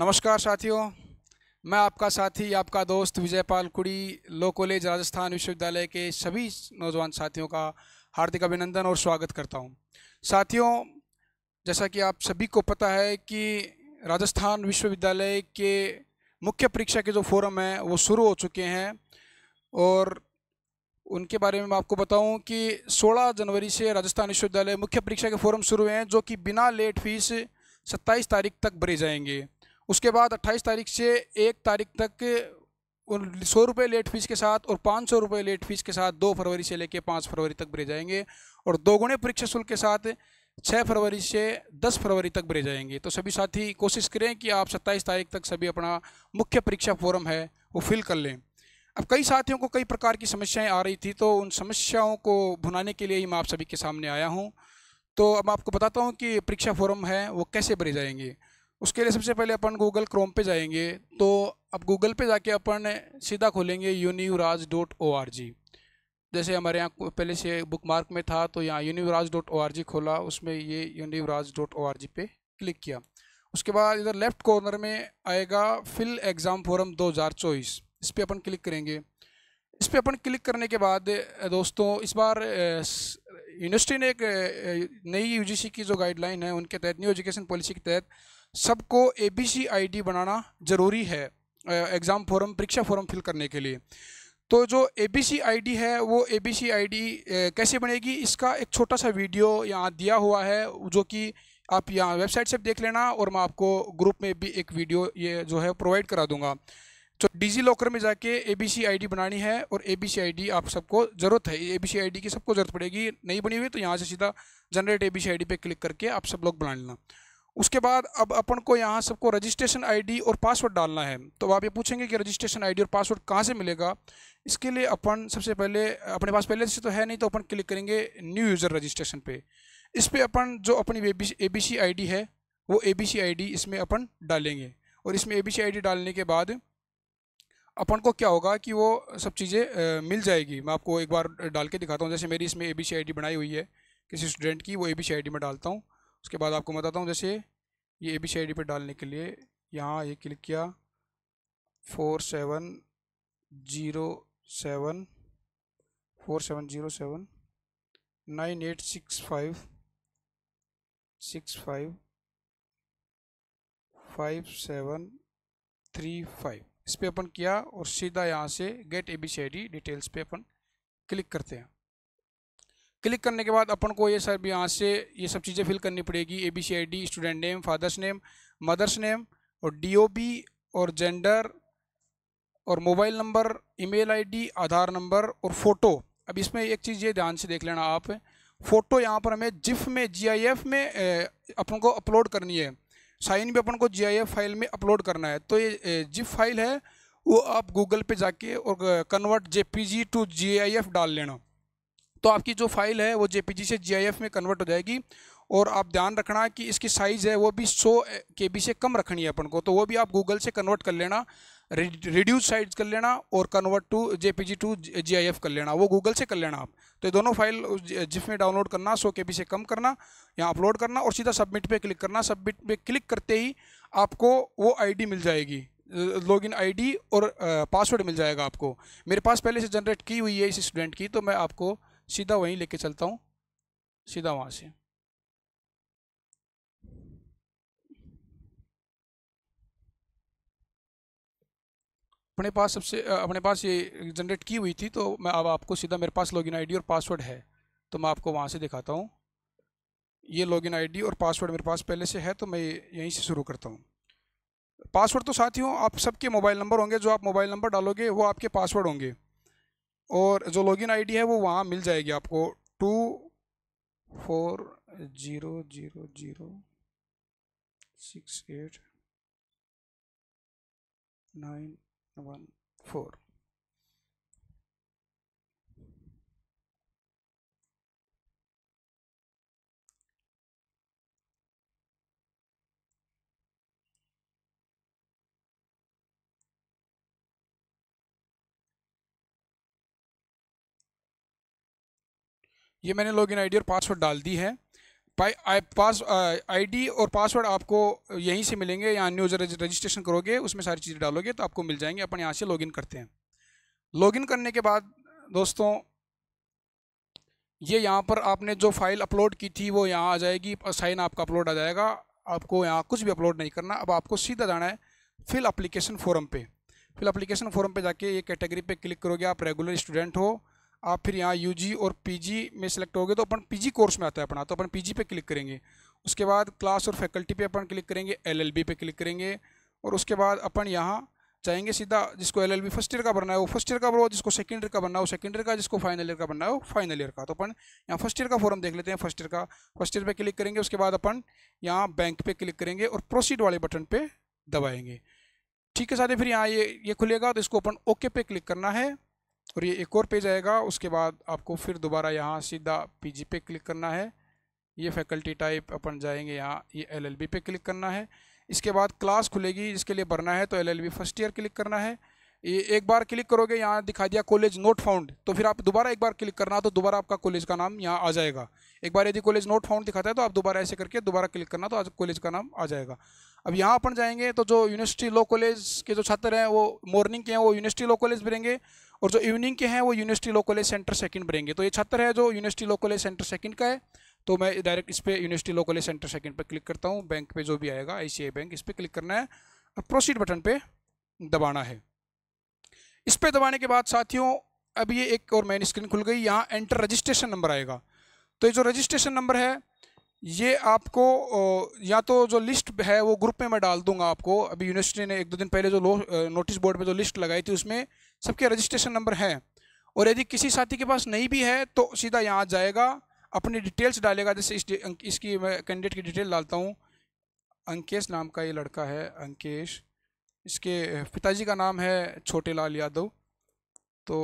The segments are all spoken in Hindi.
नमस्कार साथियों मैं आपका साथी आपका दोस्त विजयपाल कुड़ी लो कॉलेज राजस्थान विश्वविद्यालय के सभी नौजवान साथियों का हार्दिक अभिनंदन और स्वागत करता हूं। साथियों जैसा कि आप सभी को पता है कि राजस्थान विश्वविद्यालय के मुख्य परीक्षा के जो फोरम हैं वो शुरू हो चुके हैं और उनके बारे में मैं आपको बताऊं कि 16 जनवरी से राजस्थान विश्वविद्यालय मुख्य परीक्षा के फोरम शुरू हुए हैं जो कि बिना लेट फीस 27 तारीख तक भरे जाएंगे उसके बाद अट्ठाईस तारीख से एक तारीख तक सौ रुपये लेट फीस के साथ और पाँच सौ रुपये लेट फीस के साथ दो फरवरी से लेकर पाँच फरवरी तक भरे जाएंगे और दोगुणे परीक्षा शुल्क के साथ छः फरवरी से दस फरवरी तक भरे जाएंगे तो सभी साथी कोशिश करें कि आप सत्ताईस तारीख तक सभी अपना मुख्य परीक्षा फॉरम है वो फिल कर लें अब कई साथियों को कई प्रकार की समस्याएँ आ रही थी तो उन समस्याओं को भुनाने के लिए ही मैं आप सभी के सामने आया हूँ तो अब आपको बताता हूँ कि परीक्षा फॉरम है वो कैसे भरे जाएंगे उसके लिए सबसे पहले अपन गूगल क्रोम पे जाएंगे तो अब गूगल पे जाके अपन सीधा खोलेंगे यूनिवराज डॉट ओ आर जी जैसे हमारे यहाँ पहले से बुक मार्क में था तो यहाँ यूनिवराज डॉट ओ आर जी खोला उसमें ये यूनिवराज डॉट ओ आर जी पे क्लिक किया उसके बाद इधर लेफ्ट कॉर्नर में आएगा फिल एग्ज़ाम हज़ार चौबीस इस पर अपन क्लिक करेंगे इस पर अपन क्लिक करने के बाद दोस्तों इस बार यूनिवर्सिटी ने एक नई यूजीसी की जो गाइडलाइन है उनके तहत न्यू एजुकेशन पॉलिसी के तहत सबको ए बी सी आई डी बनाना ज़रूरी है एग्ज़ाम फॉरम परीक्षा फॉरम फिल करने के लिए तो जो ए बी सी आई डी है वो ए बी सी आई डी कैसे बनेगी इसका एक छोटा सा वीडियो यहाँ दिया हुआ है जो कि आप यहाँ वेबसाइट से देख लेना और मैं आपको ग्रुप में भी एक वीडियो ये जो है प्रोवाइड करा दूँगा तो डिजी लॉकर में जाके ए बी सी आई डी बनानी है और ए बी सी आई डी आप सबको ज़रूरत है ए बी सी आई डी की सबको ज़रूरत पड़ेगी नहीं बनी हुई तो यहाँ से सीधा generate A B C I D पे क्लिक करके आप सब लोग बना लेना उसके बाद अब अपन को यहाँ सबको रजिस्ट्रेशन आईडी और पासवर्ड डालना है तो आप ये पूछेंगे कि रजिस्ट्रेशन आईडी और पासवर्ड कहाँ से मिलेगा इसके लिए अपन सबसे पहले अपने पास पहले से तो है नहीं तो अपन क्लिक करेंगे न्यू यूज़र रजिस्ट्रेशन पे इस पर अपन जो अपनी ए बी सी आई डी है वो ए बी सी आई डी इसमें अपन डालेंगे और इसमें ए बी सी आई डी डालने के बाद अपन को क्या होगा कि वो सब चीज़ें मिल जाएगी मैं आपको एक बार डाल के दिखाता हूँ जैसे मेरी इसमें ए बी सी आई डी बनाई हुई है किसी स्टूडेंट की वो ए बी सी आई डी में डालता हूँ उसके बाद आपको बताता हूँ जैसे ये ए बी सी आई डी पर डालने के लिए यहाँ ये क्लिक किया four seven zero seven four seven zero seven nine eight six five six five five seven three five इस पर अपन किया और सीधा यहाँ से get A B C I D details पे अपन क्लिक करते हैं क्लिक करने के बाद अपन को ये सब यहाँ से ये सब चीज़ें फिल करनी पड़ेगी A B C I D student name father's name mother's name और डी ओ बी और जेंडर और mobile number email ID Aadhaar number और फ़ोटो अब इसमें एक चीज़ ये ध्यान से देख लेना आप फ़ोटो यहाँ पर हमें जिफ में जी आई एफ में अपन को अपलोड करनी है साइन भी अपन को जी फाइल में अपलोड करना है तो ये जिप फाइल है वो आप गूगल पे जाके और कन्वर्ट जे टू जी डाल लेना तो आपकी जो फाइल है वो जे से जी में कन्वर्ट हो जाएगी और आप ध्यान रखना कि इसकी साइज़ है वो भी 100 के बी से कम रखनी है अपन को तो वो भी आप गूगल से कन्वर्ट कर लेना रिड्यूस साइज कर लेना और convert to J P G to G I F कर लेना वो गूगल से कर लेना आप तो ये दोनों फाइल जिसमें डाउनलोड करना सौ के बी से कम करना यहाँ अपलोड करना और सीधा सबमिट पे क्लिक करना सबमिट पे क्लिक करते ही आपको वो आईडी मिल जाएगी लॉगिन आईडी और पासवर्ड मिल जाएगा आपको मेरे पास पहले से जनरेट की हुई है इस स्टूडेंट की तो मैं आपको सीधा वहीं कर चलता हूँ सीधा वहाँ से अपने पास सबसे अपने पास ये जनरेट की हुई थी तो मैं अब आपको सीधा मेरे पास लॉगिन आईडी और पासवर्ड है तो मैं आपको वहाँ से दिखाता हूँ ये लॉगिन आईडी और पासवर्ड मेरे पास पहले से है तो मैं यहीं से शुरू करता हूँ पासवर्ड तो साथियों आप सबके मोबाइल नंबर होंगे जो आप मोबाइल नंबर डालोगे वो आपके पासवर्ड होंगे और जो लॉगिन आईडी है वो वहाँ मिल जाएगी आपको two four zero zero zero six eight nine one four ये मैंने लॉगिन आईडी और पासवर्ड डाल दी है पाई आई पास आईडी और पासवर्ड आपको यहीं से मिलेंगे यहाँ न्यूज रजिस्ट्रेशन करोगे उसमें सारी चीज़ें डालोगे तो आपको मिल जाएंगे अपन यहाँ से लॉगिन करते हैं लॉगिन करने के बाद दोस्तों ये यहाँ पर आपने जो फाइल अपलोड की थी वो यहाँ आ जाएगी साइन आपका अपलोड आ जाएगा आपको यहाँ कुछ भी अपलोड नहीं करना अब आपको सीधा जाना है फिल अप्लीकेशन फॉरम पर फिल अप्लीकेशन फॉरम पर जाके ये कैटेगरी पर क्लिक करोगे आप रेगुलर स्टूडेंट हो आप फिर यहाँ यू और पी में सेलेक्ट हो गए तो अपन पी कोर्स में आता है अपना तो अपन पी पे क्लिक करेंगे उसके बाद क्लास और फैकल्टी पे अपन क्लिक करेंगे एलएलबी पे क्लिक करेंगे और उसके बाद अपन यहाँ जाएंगे सीधा जिसको L L B first year का बनना है वो फर्स्ट ईयर का भरो जिसको सेकंड ईयर का बनना है वो सेकंड ईयर का जिसको फाइनल ईयर का बनना है वो फाइनल ईयर का तो अपन यहाँ फर्स्ट ईयर का फॉर्म देख लेते हैं फर्स्ट ईयर का फर्स्ट ईयर पे क्लिक करेंगे उसके बाद अपन यहाँ बैंक पे क्लिक करेंगे और प्रोसीड वाले बटन पर दबाएंगे ठीक है साथ फिर यहाँ ये ये खुलेगा तो इसको अपन ओके पे क्लिक करना है और ये एक और पेज आएगा उसके बाद आपको फिर दोबारा यहाँ सीधा पीजी पे क्लिक करना है ये फैकल्टी टाइप अपन जाएंगे यहाँ ये एलएलबी पे क्लिक करना है इसके बाद क्लास खुलेगी जिसके लिए भरना है तो एलएलबी फर्स्ट ईयर क्लिक करना है ये एक बार क्लिक करोगे यहाँ दिखा दिया कॉलेज नोट फाउंड तो फिर आप दोबारा एक बार क्लिक करना तो दोबारा आपका कॉलेज का नाम यहाँ आ जाएगा एक बार यदि कॉलेज नोट फाउंड दिखाता है तो आप दोबारा ऐसे करके दोबारा क्लिक करना तो आज कॉलेज का नाम आ जाएगा अब यहाँ अपन जाएंगे तो जो यूनिवर्सिटी लॉ कॉलेज के जो छात्र हैं वो मॉर्निंग के हैं वो यूनिवर्सिटी लॉ कॉलेज भरेंगे और जो इवनिंग के हैं वो university law college centre second बनेंगे तो ये छात्र है जो university law college centre second का है तो मैं डायरेक्ट इस पर university law college centre second पर क्लिक करता हूँ बैंक पे जो भी आएगा आई बैंक इस पर क्लिक करना है और प्रोसीड बटन पर दबाना है इस पर दबाने के बाद साथियों अब ये एक और मैन स्क्रीन खुल गई यहाँ एंटर रजिस्ट्रेशन नंबर आएगा तो ये जो रजिस्ट्रेशन नंबर है ये आपको या तो जो लिस्ट है वो ग्रुप में मैं डाल दूंगा आपको अभी यूनिवर्सिटी ने एक दो दिन पहले जो नोटिस बोर्ड पे जो लिस्ट लगाई थी उसमें सबके रजिस्ट्रेशन नंबर हैं और यदि किसी साथी के पास नहीं भी है तो सीधा यहाँ जाएगा अपनी डिटेल्स डालेगा जैसे इस इसकी मैं कैंडिडेट की डिटेल डालता हूँ अंकेश नाम का ये लड़का है अंकेश इसके पिताजी का नाम है छोटे लाल यादव तो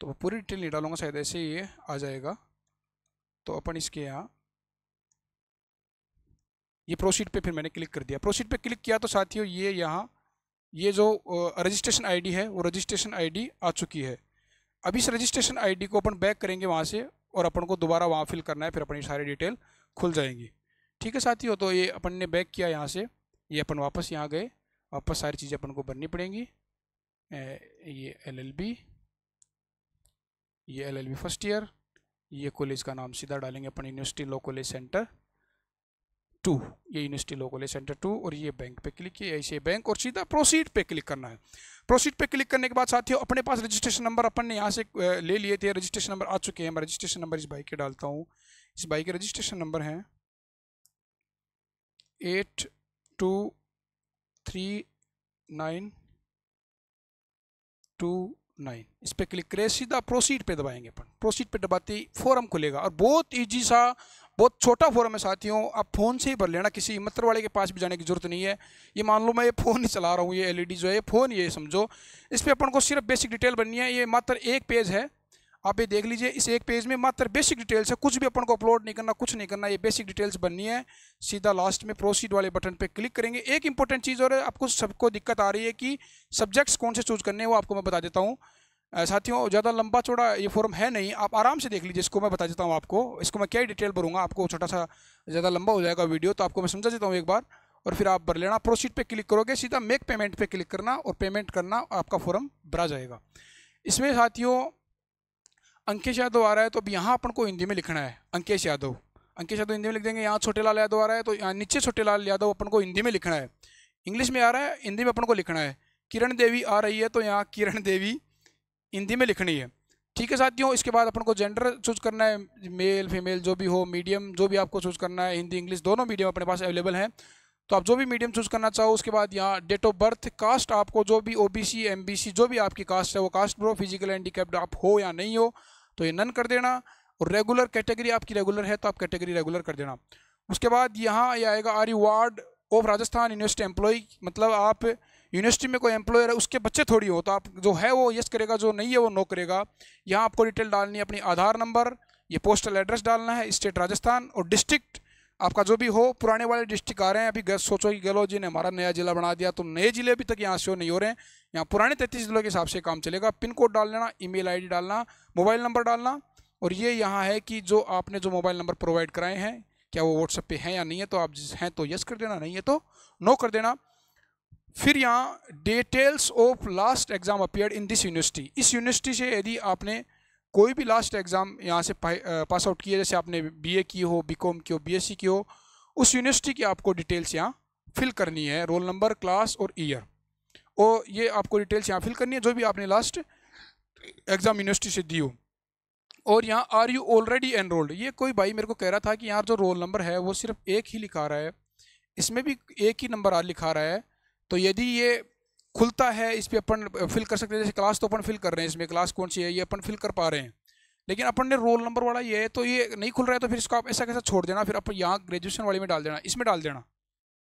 तो पूरी डिटेल नहीं डालूंगा शायद ऐसे ही आ जाएगा तो अपन इसके यहाँ ये प्रोसीड पे फिर मैंने क्लिक कर दिया प्रोसीड पे क्लिक किया तो साथियों ये यहाँ ये जो रजिस्ट्रेशन आईडी है वो रजिस्ट्रेशन आईडी आ चुकी है अब इस रजिस्ट्रेशन आईडी को अपन बैक करेंगे वहाँ से और अपन को दोबारा वहाँ फिल करना है फिर अपनी सारी डिटेल खुल जाएंगी ठीक है साथियों तो ये अपन ने बैक किया यहाँ से ये अपन वापस यहाँ गए वापस सारी चीज़ें अपन को भरनी पड़ेंगी ये बी ये बी फर्स्ट ईयर ये कॉलेज का नाम सीधा डालेंगे अपन university law college centre two ये यूनिवर्सिटी लोगों ले सेंटर टू और ये बैंक पे क्लिक किया ऐसे बैंक और सीधा प्रोसीड पे क्लिक करना है प्रोसीड पे क्लिक करने के बाद साथियों अपने पास रजिस्ट्रेशन नंबर अपन ने यहाँ से ले लिए थे रजिस्ट्रेशन नंबर आ चुके हैं मैं रजिस्ट्रेशन नंबर इस बाइक के डालता हूँ इस बाइक के रजिस्ट्रेशन नंबर हैं एट टू नाइन इस पर क्लिक करें सीधा प्रोसीड पे दबाएंगे अपन प्रोसीड पे दबाते ही फॉरम खुलेगा और बहुत इजी सा बहुत छोटा फॉर्म है साथियों आप फ़ोन से ही भर लेना किसी मित्र वाले के पास भी जाने की ज़रूरत नहीं है ये मान लो मैं ये फ़ोन ही चला रहा हूँ ये एलईडी e जो है फ़ोन ये समझो इस पर अपन को सिर्फ बेसिक डिटेल बननी है ये मात्र एक पेज है आप ये देख लीजिए इस एक पेज में मात्र बेसिक डिटेल्स है कुछ भी अपन को अपलोड नहीं करना कुछ नहीं करना ये बेसिक डिटेल्स बननी है सीधा लास्ट में प्रोसीड वाले बटन पे क्लिक करेंगे एक इंपॉर्टेंट चीज़ और आपको सबको दिक्कत आ रही है कि सब्जेक्ट्स कौन से चूज़ करने हैं वो आपको मैं बता देता हूँ साथियों ज़्यादा लंबा चौड़ा ये फॉर्म है नहीं आप आराम से देख लीजिए इसको मैं बता देता हूँ आपको इसको मैं क्या डिटेल भरूंगा आपको छोटा सा ज़्यादा लंबा हो जाएगा वीडियो तो आपको मैं समझा देता हूँ एक बार और फिर आप भर लेना प्रोसीड पे क्लिक करोगे सीधा मेक पेमेंट पे क्लिक करना और पेमेंट करना आपका फॉर्म भरा जाएगा इसमें साथियों अंकेश यादव आ रहा है तो अब यहाँ अपन को हिंदी में लिखना है अंकेश यादव अंकेश यादव हिंदी में लिख देंगे यहाँ छोटे लाल यादव आ रहा है तो यहाँ नीचे छोटे लाल यादव अपन को हिंदी में लिखना है इंग्लिश में आ रहा है हिंदी में अपन को लिखना है किरण देवी आ रही है तो यहाँ किरण देवी हिंदी में लिखनी है ठीक है साथियों इसके बाद अपन को जेंडर चूज करना है मेल फीमेल जो भी हो मीडियम जो भी आपको चूज करना है हिंदी इंग्लिश दोनों मीडियम अपने पास अवेलेबल हैं तो आप जो भी मीडियम चूज करना चाहो उसके बाद यहाँ डेट ऑफ बर्थ कास्ट आपको जो भी ओबीसी एमबीसी जो भी आपकी कास्ट है वो कास्ट ब्रो फिजिकल हैंडीकैप्ड आप हो या नहीं हो तो ये नन कर देना और रेगुलर कैटेगरी आपकी रेगुलर है तो आप कैटेगरी रेगुलर कर देना उसके बाद यहाँ ये आएगा are you ward of Rajasthan university employ मतलब आप यूनिवर्सिटी में कोई एम्प्लॉयर है उसके बच्चे थोड़ी हो तो आप जो है वो यस करेगा जो नहीं है वो नो करेगा यहाँ आपको डिटेल डालनी है अपनी आधार नंबर ये पोस्टल एड्रेस डालना है स्टेट राजस्थान और डिस्ट्रिक्ट आपका जो भी हो पुराने वाले डिस्ट्रिक्ट आ रहे हैं अभी सोचो कि गहलोत जी ने हमारा नया जिला बना दिया तो नए जिले अभी तक यहाँ से नहीं हो रहे हैं यहाँ पुराने तैंतीस जिलों के हिसाब से काम चलेगा पिन कोड डाल लेना ई आईडी डालना मोबाइल नंबर डालना और ये यहाँ है कि जो आपने जो मोबाइल नंबर प्रोवाइड कराए हैं क्या वो व्हाट्सएप पे हैं या नहीं है तो आप हैं तो यस कर देना नहीं है तो नो कर देना फिर यहाँ details of last exam appear in this university इस यूनिवर्सिटी से यदि आपने कोई भी लास्ट एग्ज़ाम यहाँ से पास आउट किया जैसे आपने बीए की हो बीकॉम की हो बीएससी की हो उस यूनिवर्सिटी की आपको डिटेल्स यहाँ फिल करनी है रोल नंबर क्लास और ईयर और ये आपको डिटेल्स यहाँ फिल करनी है जो भी आपने लास्ट एग्ज़ाम यूनिवर्सिटी से दी हो और यहाँ आर यू ऑलरेडी एनरोल्ड ये कोई भाई मेरे को कह रहा था कि यहाँ जो रोल नंबर है वो सिर्फ एक ही लिखा रहा है इसमें भी एक ही नंबर आज लिखा रहा है तो यदि ये खुलता है इस पर अपन फिल कर सकते हैं जैसे क्लास तो अपन फिल कर रहे हैं इसमें क्लास कौन सी है ये अपन फिल कर पा रहे हैं लेकिन अपन ने रोल नंबर वाला ये है तो ये नहीं खुल रहा है तो फिर इसको आप ऐसा कैसा छोड़ देना फिर अपन यहाँ ग्रेजुएशन वाले में डाल देना इसमें डाल देना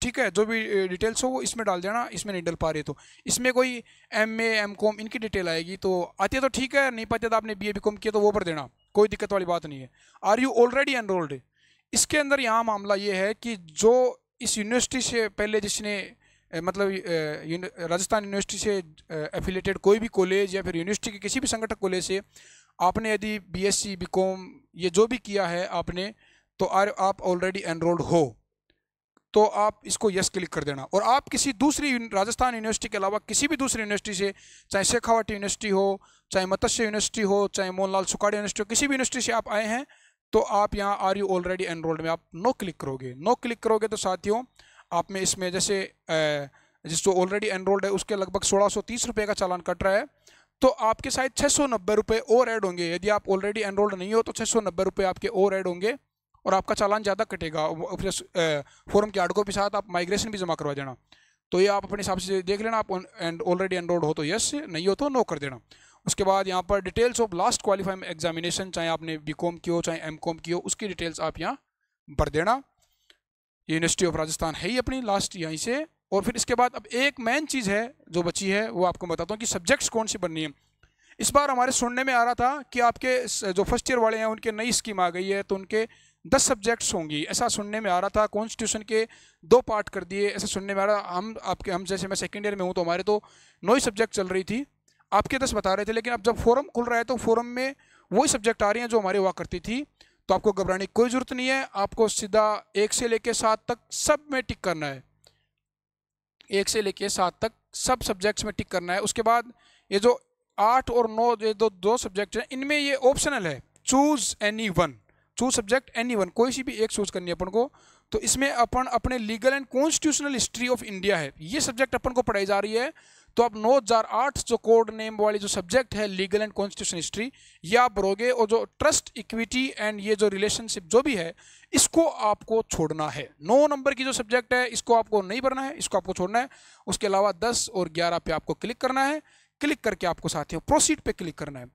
ठीक है जो भी डिटेल्स हो वो इसमें डाल देना इसमें नहीं डाल पा रही तो इसमें कोई एम ए एम कॉम इनकी डिटेल आएगी तो आती है तो ठीक है नहीं पाती तो आपने बी ए बी कॉम किया तो वो पर देना कोई दिक्कत वाली बात नहीं है आर यू ऑलरेडी एनरोल्ड इसके अंदर यहाँ मामला ये है कि जो इस यूनिवर्सिटी से पहले जिसने मतलब राजस्थान यूनिवर्सिटी से एफिलेटेड कोई भी कॉलेज या फिर यूनिवर्सिटी के किसी भी संगठक कॉलेज से आपने यदि बीएससी बीकॉम ये जो भी किया है आपने तो आर आप ऑलरेडी एनरोल्ड हो तो आप इसको यस क्लिक कर देना और आप किसी दूसरी राजस्थान यूनिवर्सिटी के अलावा किसी भी दूसरी यूनिवर्सिटी से चाहे शेखावट यूनिवर्सिटी हो चाहे मत्स्य यूनिवर्सिटी हो चाहे मोहनलाल सुखाड़ी यूनिवर्सिटी हो किसी भी यूनिवर्सिटी से आप आए हैं तो आप यहाँ आर यू ऑलरेडी एनरोल्ड में आप नो क्लिक करोगे नो क्लिक करोगे तो साथियों आप में इसमें जैसे जिसको ऑलरेडी एनरोल्ड है उसके लगभग सोलह सौ तीस रुपये का चालान कट रहा है तो आपके शायद छः सौ नब्बे रुपये और ऐड होंगे यदि आप ऑलरेडी एनरोल्ड नहीं हो तो छः सौ नब्बे रुपये आपके और ऐड होंगे और आपका चालान ज़्यादा कटेगा फॉर्म की आड़ के साथ आप माइग्रेशन भी जमा करवा देना तो ये आप अपने हिसाब से देख लेना आप ऑलरेडी एनरोल्ड हो तो यस नहीं हो तो नो कर देना उसके बाद यहाँ पर details of last qualifying examination चाहे आपने बी कॉम की हो चाहे एम कॉम की हो उसकी डिटेल्स आप यहाँ भर देना यूनिवर्सिटी ऑफ राजस्थान है ही अपनी लास्ट यहीं से और फिर इसके बाद अब एक मेन चीज़ है जो बची है वो आपको बताता हूँ कि सब्जेक्ट्स कौन सी बननी है इस बार हमारे सुनने में आ रहा था कि आपके जो फर्स्ट ईयर वाले हैं उनके नई स्कीम आ गई है तो उनके दस सब्जेक्ट्स होंगी ऐसा सुनने में आ रहा था कॉन्स्टिट्यूशन के दो पार्ट कर दिए ऐसा सुनने में आ रहा हम आपके हम जैसे मैं सेकेंड ईयर में हूँ तो हमारे तो नौ ही सब्जेक्ट चल रही थी आपके दस बता रहे थे लेकिन अब जब फोरम खुल रहा है तो फोरम में वही सब्जेक्ट आ रही हैं जो हमारे हुआ करती थी तो आपको घबराने की कोई ज़रूरत नहीं है आपको सीधा एक से लेके सात तक सब में टिक करना है एक से लेके सात तक सब सब्जेक्ट्स में टिक करना है उसके बाद ये जो आठ और नौ ये दो दो सब्जेक्ट हैं इनमें ये ऑप्शनल है choose any one choose subject any one कोई सी भी एक चूज करनी है अपन को तो इसमें अपन अपने legal and constitutional history of India है ये सब्जेक्ट अपन को पढ़ाई जा रही है तो आप 9008 जो कोड नेम वाली जो सब्जेक्ट है लीगल एंड कॉन्स्टिट्यूशन हिस्ट्री ये आप बरोगे और जो ट्रस्ट इक्विटी एंड ये जो रिलेशनशिप जो भी है इसको आपको छोड़ना है नौ नंबर की जो सब्जेक्ट है इसको आपको नहीं भरना है इसको आपको छोड़ना है उसके अलावा दस और ग्यारह पे आपको क्लिक करना है क्लिक करके आपको साथियों प्रोसीड पे क्लिक करना है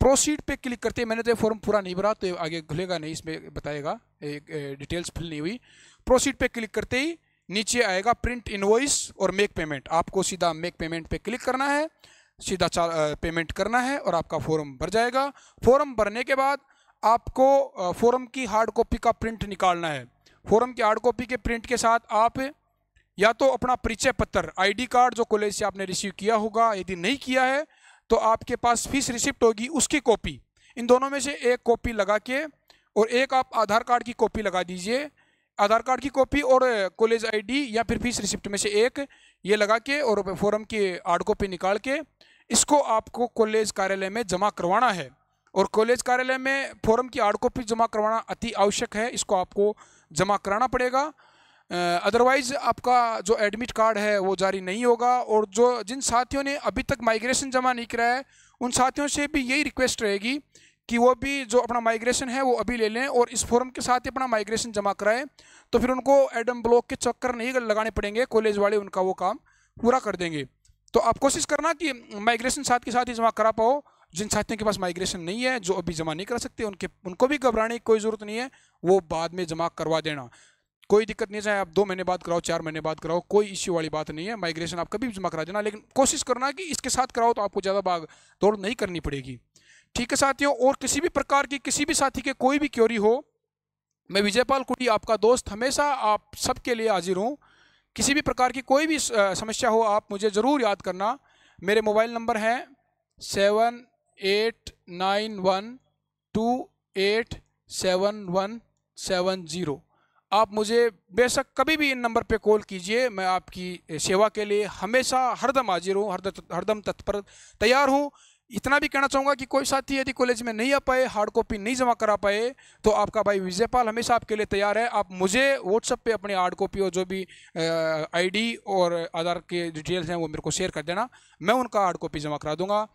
प्रोसीड पे क्लिक करते मैंने तो ये फॉर्म पूरा नहीं भरा तो आगे खुलेगा नहीं इसमें बताएगा एक डिटेल्स फिल नहीं हुई प्रोसीड पे क्लिक करते ही नीचे आएगा प्रिंट इनवॉइस और मेक पेमेंट आपको सीधा मेक पेमेंट पे क्लिक करना है सीधा पेमेंट करना है और आपका फॉर्म भर जाएगा फॉर्म भरने के बाद आपको फॉर्म की हार्ड कॉपी का प्रिंट निकालना है फॉर्म की हार्ड कॉपी के प्रिंट के साथ आप या तो अपना परिचय पत्र आईडी कार्ड जो कॉलेज से आपने रिसीव किया होगा यदि नहीं किया है तो आपके पास फीस रिसिप्ट होगी उसकी कॉपी इन दोनों में से एक कॉपी लगा के और एक आप आधार कार्ड की कॉपी लगा दीजिए आधार कार्ड की कॉपी और कॉलेज आईडी या फिर फीस रिसिप्ट में से एक ये लगा के और फॉर्म की आर्ड कॉपी निकाल के इसको आपको कॉलेज कार्यालय में जमा करवाना है और कॉलेज कार्यालय में फॉर्म की आर्ड कॉपी जमा करवाना अति आवश्यक है इसको आपको जमा कराना पड़ेगा अदरवाइज आपका जो एडमिट कार्ड है वो जारी नहीं होगा और जो जिन साथियों ने अभी तक माइग्रेशन जमा नहीं कराया है उन साथियों से भी यही रिक्वेस्ट रहेगी कि वो भी जो अपना माइग्रेशन है वो अभी ले लें और इस फॉर्म के साथ ही अपना माइग्रेशन जमा कराएं तो फिर उनको एडम ब्लॉक के चक्कर नहीं लगाने पड़ेंगे कॉलेज वाले उनका वो काम पूरा कर देंगे तो आप कोशिश करना कि माइग्रेशन साथ के साथ ही जमा करा पाओ जिन साथियों के पास माइग्रेशन नहीं है जो अभी जमा नहीं करा सकते उनके उनको भी घबराने की कोई ज़रूरत नहीं है वो बाद में जमा करवा देना कोई दिक्कत नहीं चाहे आप दो महीने बाद कराओ चार महीने बाद कराओ कोई इश्यू वाली बात नहीं है माइग्रेशन आप कभी भी जमा करा देना लेकिन कोशिश करना कि इसके साथ कराओ तो आपको ज़्यादा भाग दौड़ नहीं करनी पड़ेगी ठीक है साथियों और किसी भी प्रकार की किसी भी साथी के कोई भी क्योरी हो मैं विजयपाल कुटी आपका दोस्त हमेशा आप सबके लिए हाजिर हूँ किसी भी प्रकार की कोई भी समस्या हो आप मुझे ज़रूर याद करना मेरे मोबाइल नंबर हैं seven eight nine one two eight seven one seven zero आप मुझे बेशक कभी भी इन नंबर पे कॉल कीजिए मैं आपकी सेवा के लिए हमेशा हरदम हाजिर हूँ हरदम हरदम तत्पर तैयार हूँ इतना भी कहना चाहूँगा कि कोई साथी यदि कॉलेज में नहीं आ पाए हार्ड कॉपी नहीं जमा करा पाए तो आपका भाई विजयपाल हमेशा आपके लिए तैयार है आप मुझे व्हाट्सअप पे अपनी हार्ड कॉपी और जो भी आईडी और आधार के डिटेल्स हैं वो मेरे को शेयर कर देना मैं उनका हार्ड कॉपी जमा करा दूंगा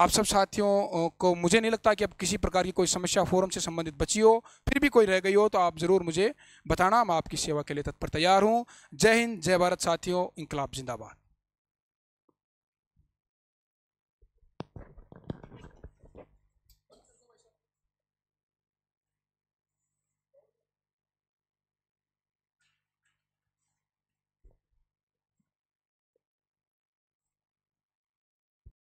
आप सब साथियों को मुझे नहीं लगता कि अब किसी प्रकार की कोई समस्या फोरम से संबंधित बची हो फिर भी कोई रह गई हो तो आप ज़रूर मुझे बताना मैं आपकी सेवा के लिए तत्पर तैयार हूँ जय हिंद जय भारत साथियों इनकलाब जिंदाबाद